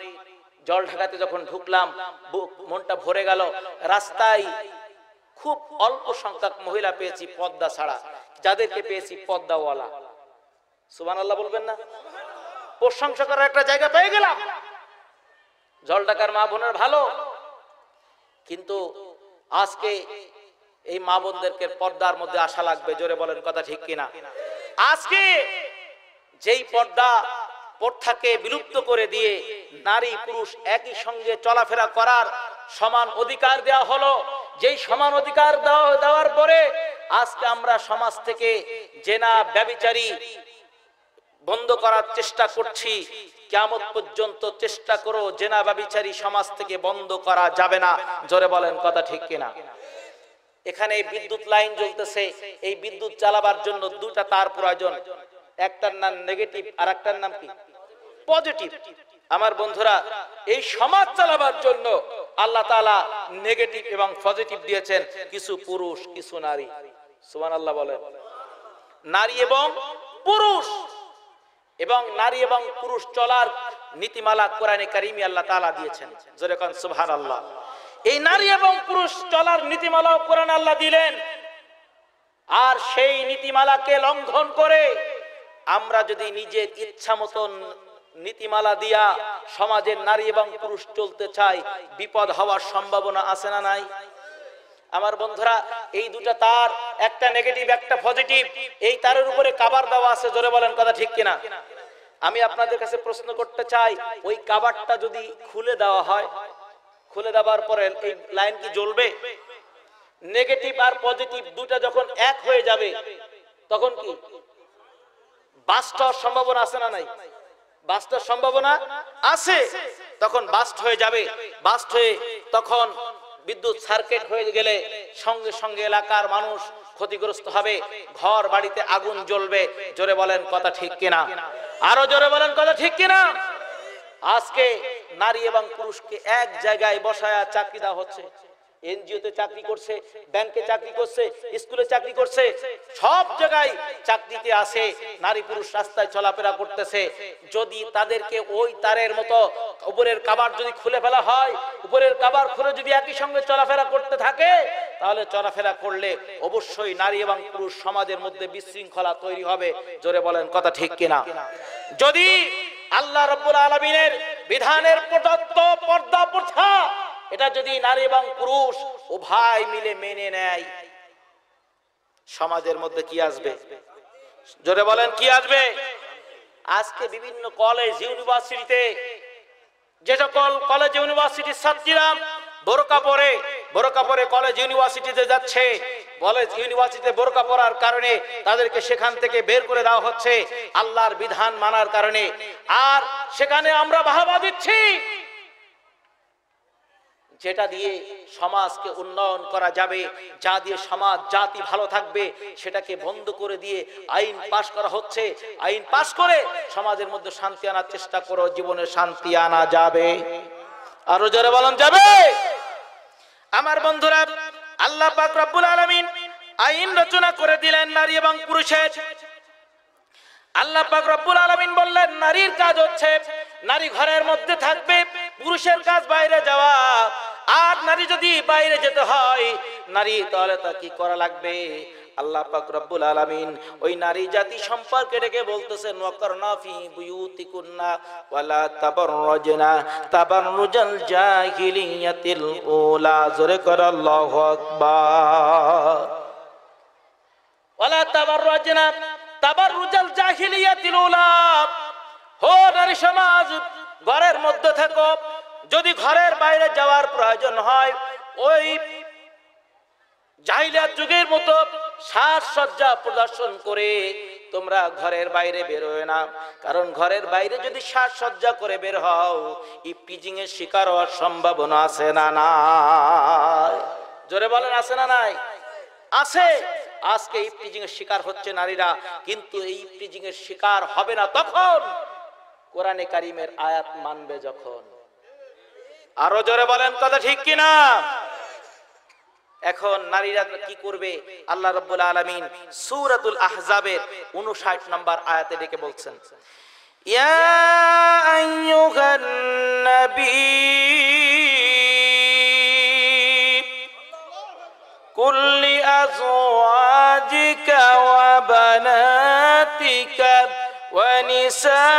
জল ঢাকাতে যখন ঢুকলাম মনটা ভরে গেল রাস্তায় খুব অল্প সংখ্যক মহিলা পেয়েছি পদ্মা ছাড়া যাদেরকে পেয়েছি পদ্মাওয়ালা সুবান আল্লাহ বলবেন না প্রশংসা করার একটা জায়গা পেয়ে গেলাম জল ঢাকার মা বোনের ভালো কিন্তু আজকে এই মা বোনদেরকে পর্দার মধ্যে আসা লাগবে জোরে বলেন কথা ঠিক কিনা আজকে যেই পর্দা পর্থাকে বিলুপ্ত করে দিয়ে নারী পুরুষ একই সঙ্গে চলাফেরা করার সমান অধিকার দেওয়া হলো যেই সমান অধিকার দেওয়ার পরে আজকে আমরা সমাজ থেকে জেনা ব্যবচারী বন্ধ করার চেষ্টা করছি কেমন পর্যন্ত চেষ্টা করো জেনা ব্যবচারী সমাজ থেকে বন্ধ করা যাবে না জোরে বলেন কথা ঠিক কিনা এখানে বিদ্যুৎ লাইন জ্বলতেছে এই বিদ্যুৎ চালাবার জন্য দুটা তার প্রয়োজন একটার নাম নেগেটিভ আর একটার নাম কি পজিটিভ আমার বন্ধুরা এই সমাজ চালাবার জন্য আল্লাহ নেগেটিভ এবং পজিটিভ দিয়েছেন কিছু পুরুষ কিছু নারী সুমান আল্লাহ বলেন নারী এবং পুরুষ এবং নারী এবং পুরুষ চলার নীতিমালা কোরআনে কারিমি আল্লাহ তালা দিয়েছেন যেরকম সুভান আল্লাহ এই নারী এবং পুরুষ চলার নীতিমালাও কোরআন আল্লাহ দিলেন আর সেই নীতিমালাকে লঙ্ঘন করে আমরা যদি নিজের ইচ্ছা মতন নীতিমালা দিয়া সমাজের নারী এবং পুরুষ চলতে চাই বিপদ হওয়ার সম্ভাবনা আছে না নাই আমার বন্ধুরা এই দুটা তার একটা নেগেটিভ একটা পজিটিভ এই তারের উপরে কাবার দেওয়া আছে জোরে বলেন কথা ঠিক কিনা আমি আপনাদের কাছে প্রশ্ন করতে চাই ওই কাবারটা যদি খুলে দেওয়া হয় খুলে দেওয়ার পরে এই লাইন কি জ্বলবে নেগেটিভ আর পজিটিভ দুটা যখন এক হয়ে যাবে তখন কি বাস্ট হওয়ার সম্ভাবনা আছে না নাই বাস্ট হওয়ার সম্ভাবনা আছে তখন বাস্ট হয়ে যাবে বাস্ট হয়ে তখন বিদ্যুৎ সার্কিট হয়ে গেলে সঙ্গে সঙ্গে এলাকার মানুষ ক্ষতিগ্রস্ত হবে ঘর বাড়িতে আগুন জ্বলবে জোরে বলেন কথা ঠিক কিনা আরো জোরে বলেন কথা ঠিক কিনা আজকে নারী এবং পুরুষকে এক জায়গায় বসায়া চাকরি দেওয়া হচ্ছে এনজিওতে চাকরি করছে ব্যাংকে চাকরি করছে স্কুলে চাকরি করছে সব জায়গায় চাকরিতে আসে নারী পুরুষ রাস্তায় চলাফেরা করতেছে যদি তাদেরকে ওই তারের মতো উপরের কাবার যদি খুলে ফেলা হয় উপরের কাবার খুলে যদি একই সঙ্গে চলাফেরা করতে থাকে তাহলে চলাফেরা করলে অবশ্যই নারী এবং পুরুষ সমাজের মধ্যে বিশৃঙ্খলা তৈরি হবে জোরে বলেন কথা ঠিক কিনা যদি আল্লাহ রব্বুল আলমিনের বিধানের প্রদত্ত পর্দা প্রথা এটা যদি নারী এবং পুরুষ উভয় মিলে মেনে নেয় সমাজের মধ্যে কি আসবে জোরে বলেন কি আসবে আজকে বিভিন্ন কলেজ ইউনিভার্সিটিতে যে সকল কলেজ ইউনিভার্সিটির ছাত্রীরা বোরকা পরে বোরকা পরে কলেজ ইউনিভার্সিটিতে যাচ্ছে কলেজ ইউনিভার্সিটিতে বোরকা পরার কারণে তাদেরকে সেখান থেকে বের করে দেওয়া হচ্ছে আল্লাহর বিধান মানার কারণে আর সেখানে আমরা বাহাবা দিচ্ছি যেটা দিয়ে সমাজকে উন্নয়ন করা যাবে যা দিয়ে সমাজ জাতি ভালো থাকবে সেটাকে বন্ধ করে দিয়ে আইন পাশ করা হচ্ছে আইন পাশ করে সমাজের মধ্যে শান্তি আনার চেষ্টা করো জীবনে শান্তি আনা যাবে আরো জোরে বলেন যাবে আমার বন্ধুরা আল্লাহ পাক রব্বুল আলামিন আইন রচনা করে দিলেন নারী এবং পুরুষের আল্লাহ পাক রব্বুল আলমিন বললেন নারীর কাজ হচ্ছে নারী ঘরের মধ্যে থাকবে পুরুষের কাজ বাইরে যাওয়া আর নারী যদি বাইরে যেতে হয় নারী তাহলে তা কি করা লাগবে আল্লাহ পাক রব্বুল আলামিন ওই নারী জাতি সম্পর্কে ডেকে বলতেছেন ওয়াকরনা ফি বুয়ুতিকুন্না ওয়ালা তাবাররাজনা তাবাররুজাল জাহিলিয়াতিল উলা জোরে কর আল্লাহু আকবার ওয়ালা তাবাররাজনা তাবাররুজাল জাহিলিয়াতিল উলা হো নারী সমাজ ঘরের মধ্যে থাকো যদি ঘরের বাইরে যাওয়ার প্রয়োজন হয় ওই জাহিলিয়াত যুগের মতো সাজসজ্জা প্রদর্শন করে তোমরা ঘরের বাইরে বেরোয় না কারণ ঘরের বাইরে যদি সাজসজ্জা করে বের হও ইপিজিং এর শিকার হওয়ার সম্ভাবনা আছে না না জোরে বলেন আছে না নাই আছে আজকে ইপিজিং এর শিকার হচ্ছে নারীরা কিন্তু এই ইপিজিং এর শিকার হবে না তখন কোরআনে কারিমের আয়াত মানবে যখন আরো জোরে বলেন কথা ঠিক কিনা এখন নারীরা কি করবে আল্লাহ রব্বুল আলমিন সুরাতুল আহজাবের উনষাট নম্বর আয়াতে ডেকে বলছেন يا أيها النبي قل لأزواجك وبناتك ونساء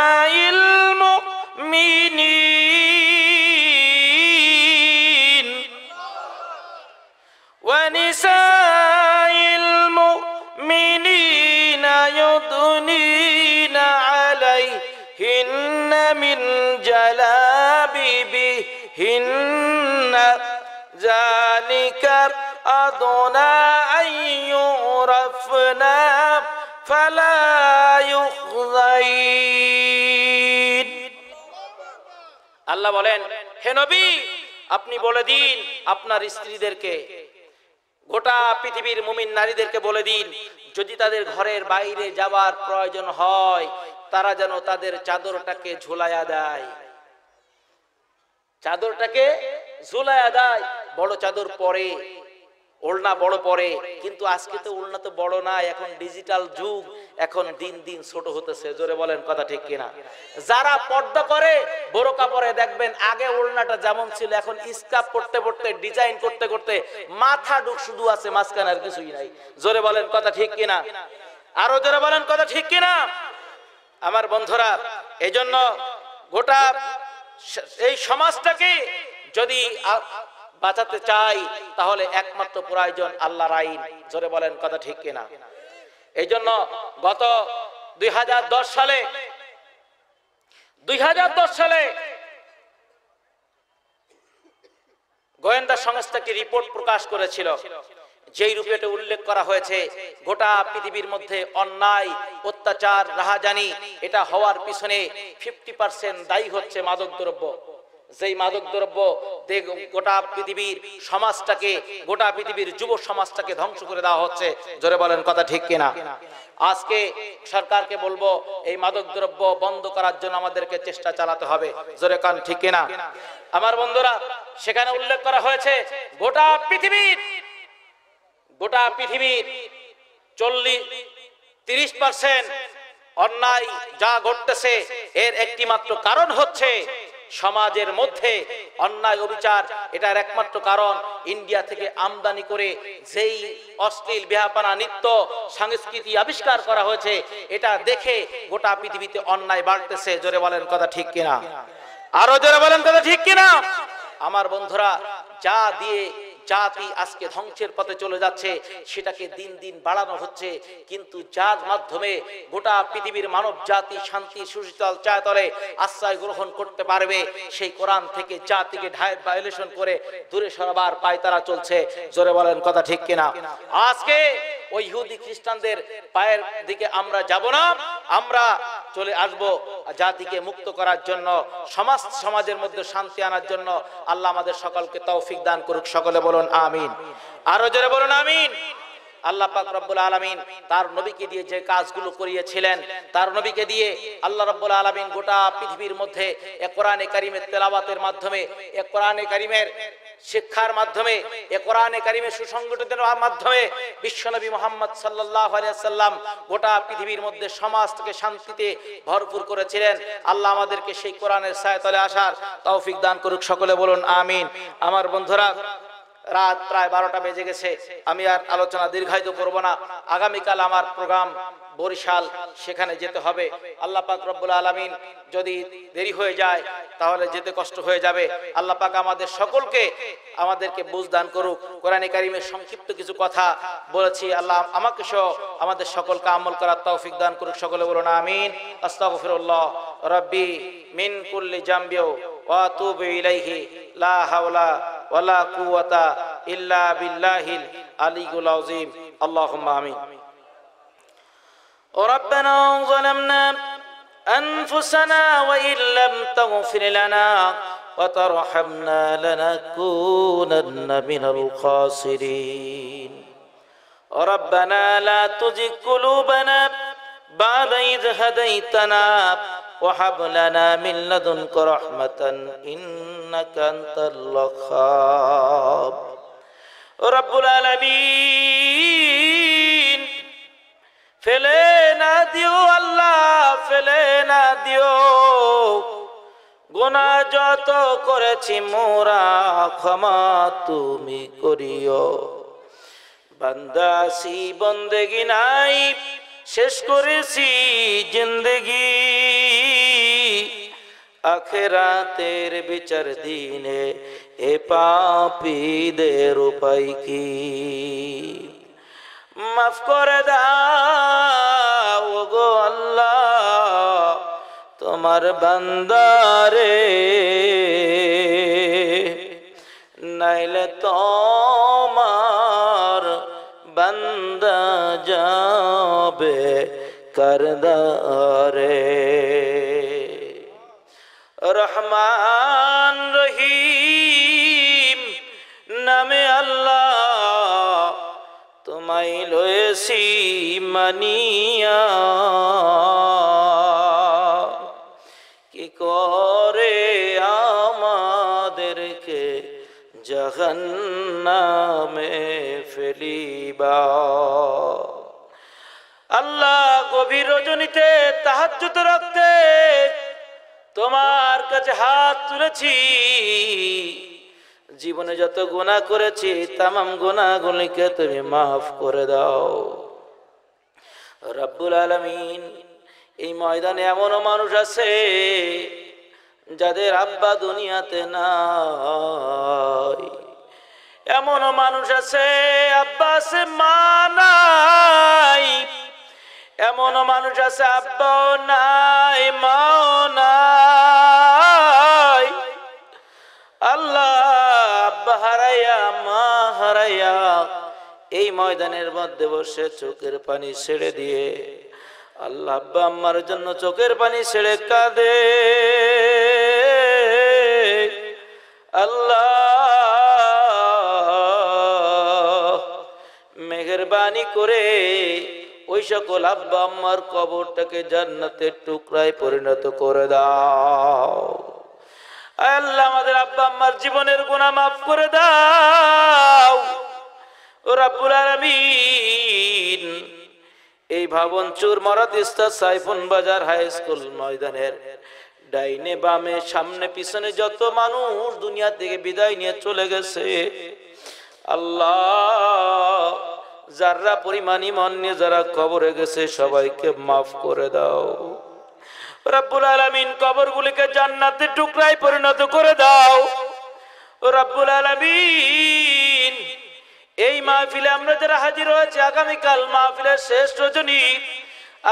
هن ذلك أدنى أن يعرفنا فلا يخزين আল্লাহ বলেন হে নবী আপনি বলে দিন আপনার স্ত্রীদেরকে গোটা পৃথিবীর মুমিন নারীদেরকে বলে দিন যদি তাদের ঘরের বাইরে যাওয়ার প্রয়োজন হয় তারা যেন তাদের চাদরটাকে ঝোলাইয়া দেয় চাদরটাকে ঝুলায়া দেয় বড় চাদর পরে ওড়না বড় পরে কিন্তু আজকে তো ওড়না তো বড় না এখন ডিজিটাল যুগ এখন দিন দিন ছোট হতেছে জোরে বলেন কথা ঠিক কিনা যারা পর্দা করে বড় কাপড়ে দেখবেন আগে ওড়নাটা যেমন ছিল এখন স্কাপ পড়তে পড়তে ডিজাইন করতে করতে মাথা ডুক শুধু আছে মাঝখানে আর কিছুই নাই জোরে বলেন কথা ঠিক কিনা আরো জোরে বলেন কথা ঠিক কিনা আমার বন্ধুরা জন্য গোটা এই সমাজটাকে যদি বাঁচাতে চাই তাহলে একমাত্র প্রয়োজন আল্লাহ আইন জোরে বলেন কথা ঠিক কিনা এই জন্য গত দুই সালে দুই সালে গোয়েন্দা সংস্থা রিপোর্ট প্রকাশ করেছিল যেই রূপে এটা উল্লেখ করা হয়েছে গোটা পৃথিবীর মধ্যে অন্যায় অত্যাচার রাহাজানি এটা হওয়ার পিছনে ফিফটি পার্সেন্ট দায়ী হচ্ছে মাদক মাদকদ্রব্য যেই মাদকদ্রব্য গোটা পৃথিবীর সমাজটাকে গোটা পৃথিবীর যুব সমাজটাকে ধ্বংস করে দেওয়া হচ্ছে জোরে বলেন কথা ঠিক কিনা আজকে সরকারকে বলবো এই মাদক দ্রব্য বন্ধ করার জন্য আমাদেরকে চেষ্টা চালাতে হবে জোরে কান ঠিক কিনা আমার বন্ধুরা সেখানে উল্লেখ করা হয়েছে গোটা পৃথিবীর গোটা পৃথিবীর চল্লিশ তিরিশ পার্সেন্ট অন্যায় যা ঘটতেছে এর একটি মাত্র কারণ হচ্ছে সমাজের মধ্যে অন্যায় অবিচার এটার একমাত্র কারণ ইন্ডিয়া থেকে আমদানি করে যেই অশ্লীল বেহাপানা নৃত্য সংস্কৃতি আবিষ্কার করা হয়েছে এটা দেখে গোটা পৃথিবীতে অন্যায় বাড়তেছে জোরে বলেন কথা ঠিক কিনা আরো জোরে বলেন কথা ঠিক কিনা আমার বন্ধুরা যা দিয়ে জাতি আজকে ধ্বংসের পথে চলে যাচ্ছে সেটাকে দিন দিন বাড়ানো হচ্ছে কিন্তু যার মাধ্যমে গোটা পৃথিবীর মানব জাতি শান্তি সুশীতল চায়তলে আশ্রয় গ্রহণ করতে পারবে সেই কোরআন থেকে জাতিকে ভায়োলেশন করে দূরে সরাবার পায় তারা চলছে জোরে বলেন কথা ঠিক কিনা আজকে ওই ইহুদি খ্রিস্টানদের পায়ের দিকে আমরা যাব না আমরা চলে আসব জাতিকে মুক্ত করার জন্য সমাজ সমাজের মধ্যে শান্তি আনার জন্য আল্লাহ আমাদের সকলকে তৌফিক দান করুক সকলে বলুন আমিন আরো জোরে বলুন আমিন আল্লাহ পাক রব্বুল আলমিন তার নবীকে দিয়ে যে কাজগুলো করিয়েছিলেন তার নবীকে দিয়ে আল্লাহ রব্বুল আলমিন গোটা পৃথিবীর মধ্যে এ কোরআনে কারিমের তেলাবাতের মাধ্যমে এ কোরআনে কারিমের শিক্ষার মাধ্যমে এ কোরআনে কারিমে সুসংগঠিতের মাধ্যমে বিশ্বনবী মোহাম্মদ সাল্লাহ সাল্লাম গোটা পৃথিবীর মধ্যে সমাজকে শান্তিতে ভরপুর করেছিলেন আল্লাহ আমাদেরকে সেই কোরআনের সায়তলে আসার তৌফিক দান করুক সকলে বলুন আমিন আমার বন্ধুরা রাত প্রায় বারোটা বেজে গেছে আমি আর আলোচনা দীর্ঘায়িত করব না আগামীকাল আমার প্রোগ্রাম বরিশাল সেখানে যেতে হবে আল্লাহ পাক রব্বুল আলমিন যদি দেরি হয়ে যায় তাহলে যেতে কষ্ট হয়ে যাবে আল্লাহ পাক আমাদের সকলকে আমাদেরকে বুঝদান করুক কোরআনে কারিমের সংক্ষিপ্ত কিছু কথা বলেছি আল্লাহ আমাকে সহ আমাদের সকলকে আমল করার তৌফিক দান করুক সকলে বলুন আমিন আস্তাগফিরুল্লাহ রব্বি মিন কুল্লি জাম্বিও ওয়া তুবু ইলাইহি লা হাওলা ওয়ালা কুওয়াতা ইল্লা বিল্লাহিল আলিউল আযীম আল্লাহুম্মা আমিন ربنا ظلمنا أنفسنا وإن لم تغفر لنا وترحمنا لنكونن من الخاسرين ربنا لا تزغ قلوبنا بعد إذ هديتنا وهب لنا من لدنك رحمة إنك أنت اللخاب رب العالمين ফেলে না দিও আল্লাহ ফেলে না দিও যত করেছি মোরা ক্ষমা তুমি করিও বান্দাসি বন্দেগি নাই শেষ করেছি জিন্দগি আখেরাতের বিচার দিনে এ পাপীদের উপায় কি মাফ করে দাও গো আল্লাহ তোমার বান্দারে নাইলে তোমার বান্দা যাবে করদারে রহমান রহিম নামে আল্লাহ তোমায় লয়েছি মানিয়া কি করে আমাদেরকে নামে ফেলিবা আল্লাহ গভীর রজনীতে তাহাজ্জুত রাখতে তোমার কাছে হাত তুলেছি জীবনে যত গোনা করেছি তামাম গোনাগুলিকে তুমি মাফ করে দাও রব্বুল আলমিন এই ময়দানে এমনও মানুষ আছে যাদের আব্বা দুনিয়াতে নাই এমনও মানুষ আছে আব্বা মানাই এমন মানুষ আছে আব্বাও নাই মাও নাই আল্লাহ আব্বা হারাইয়া মা হারাইয়া এই ময়দানের মধ্যে বসে চোখের পানি ছেড়ে দিয়ে আল্লাহ আব্বা আম্মার জন্য চোখের পানি ছেড়ে কাঁদে আল্লাহ মেহরবানি করে ওই সকল আব্বা আম্মার কবরটাকে জান্নাতের টুকরায় পরিণত করে দাও আল্লাহ আমাদের আব্বা আম্মার জীবনের গুণা মাফ করে দাও ও রাব্বুল আলামিন এই ভাবনচুর মরাদিস্তা সাইফুন বাজার হাই স্কুল ময়দানের ডাইনে বামে সামনে পিছনে যত মানুষ দুনিয়া থেকে বিদায় নিয়ে চলে গেছে আল্লাহ যারা পরিমাণ ইমান নিয়ে যারা কবরে গেছে সবাইকে মাফ করে দাও রব্বুল আলামিন গুলিকে জান্নাতের টুকরায় পরিণত করে দাও রব্বুল আলমিন এই মাহফিলে আমরা যারা হাজির হয়েছি আগামীকাল মাহফিলের শেষ রজনী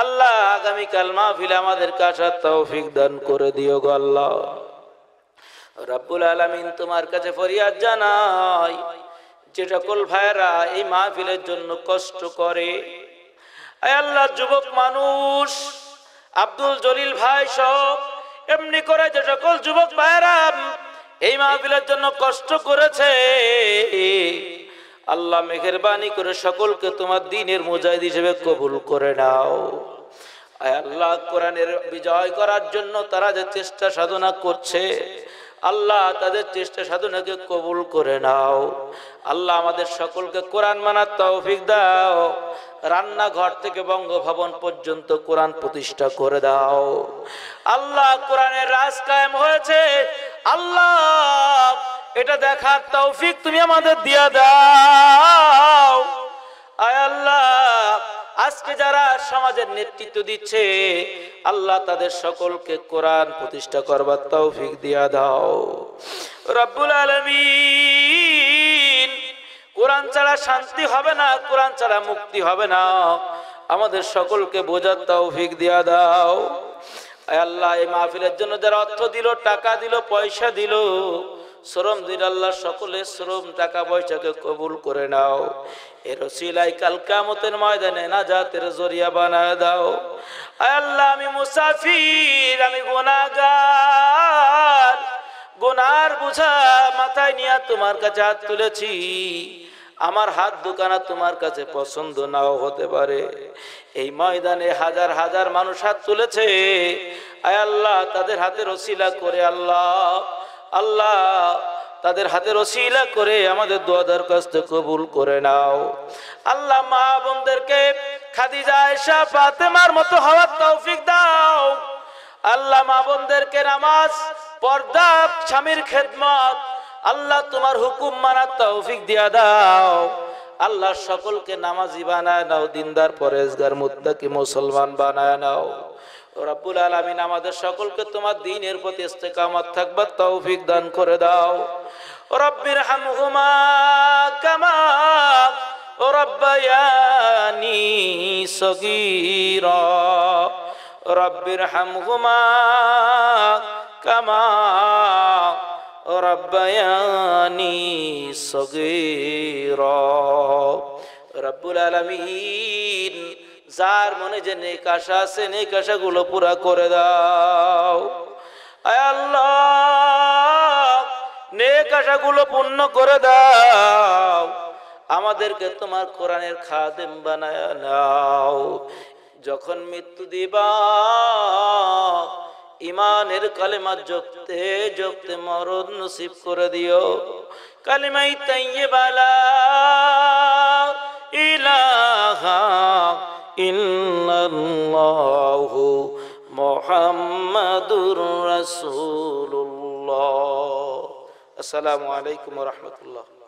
আল্লাহ আগামীকাল মাহফিলে আমাদের আসার তৌফিক দান করে দিও গো আল্লাহ রব্বুল আলমিন তোমার কাছে ফরিয়াদ জানাই যে সকল ভাইয়েরা এই মাহফিলের জন্য কষ্ট করে আল্লাহ যুবক মানুষ আব্দুল জলিল ভাই সব এমনি করে যে সকল যুবক ভাইরা এই মাহফিলের জন্য কষ্ট করেছে আল্লাহ মেহরবানি করে সকলকে তোমার দিনের মুজাহিদ হিসেবে কবুল করে নাও আল্লাহ কোরআনের বিজয় করার জন্য তারা যে চেষ্টা সাধনা করছে আল্লাহ তাদের চেষ্টা সাধনাকে কবুল করে নাও আল্লাহ আমাদের সকলকে কোরআন মানার তৌফিক দাও রান্নাঘর থেকে বঙ্গভবন পর্যন্ত কোরআন প্রতিষ্ঠা করে দাও আল্লাহ কোরআনের রাজ কায়েম হয়েছে আল্লাহ এটা দেখার তৌফিক তুমি আমাদের দিয়ে দাও আজকে যারা সমাজের নেতৃত্ব দিচ্ছে আল্লাহ তাদের সকলকে কোরআন প্রতিষ্ঠা করবার ফিক দিয়া দাও রব্বুল আলমী কোরআন ছাড়া শান্তি হবে না কোরআন ছাড়া মুক্তি হবে না আমাদের সকলকে বোঝার ফিক দিয়া দাও আল্লাহ এই মাহফিলের জন্য যারা অর্থ দিল টাকা দিল পয়সা দিল শ্রম দিন আল্লাহ সকলের শ্রম টাকা পয়সাকে কবুল করে নাও ময়দানে না জরিয়া দাও আল্লাহ আমি আমি মাথায় নিয়ে তোমার কাছে হাত তুলেছি আমার হাত দোকানা তোমার কাছে পছন্দ নাও হতে পারে এই ময়দানে হাজার হাজার মানুষ হাত তুলেছে আয় আল্লাহ তাদের হাতে রসিলা করে আল্লাহ আল্লাহ তাদের হাতের অশিলা করে আমাদের দোয়া দরখাস্ত কবুল করে নাও আল্লাহ মা বোনদেরকে খাদিজা এসা ফাতেমার মতো হওয়ার তৌফিক দাও আল্লাহ মা বোনদেরকে নামাজ পর্দা স্বামীর খেদমত আল্লাহ তোমার হুকুম মানার তৌফিক দিয়া দাও আল্লাহ সকলকে নামাজি বানায় নাও দিনদার পরেজগার মুত্তাকি মুসলমান বানায় নাও রব্বুল আলমিন আমাদের সকলকে তোমার দিনের প্রতি ইস্তেকামত থাকবার তৌফিক দান করে দাও রব্বির হামহুমা কামা রব্বায়ানি সগীর রব্বির হামহুমা কামা রব্বায়ানি সগীর রব্বুল আলমিন যার মনে যে নেক আশা আছে নেক আশা গুলো পুরা করে দাও আল্লাহ নেক আশা গুলো পূর্ণ করে দাও আমাদেরকে তোমার কোরআনের খাদেম বানায় নাও যখন মৃত্যু দিবা ইমানের কালেমা জপতে জপতে মরদ নসিব করে দিও কালেমাই তাইয়ে বালা ইলাহা إلا الله محمد رسول الله السلام عليكم ورحمة الله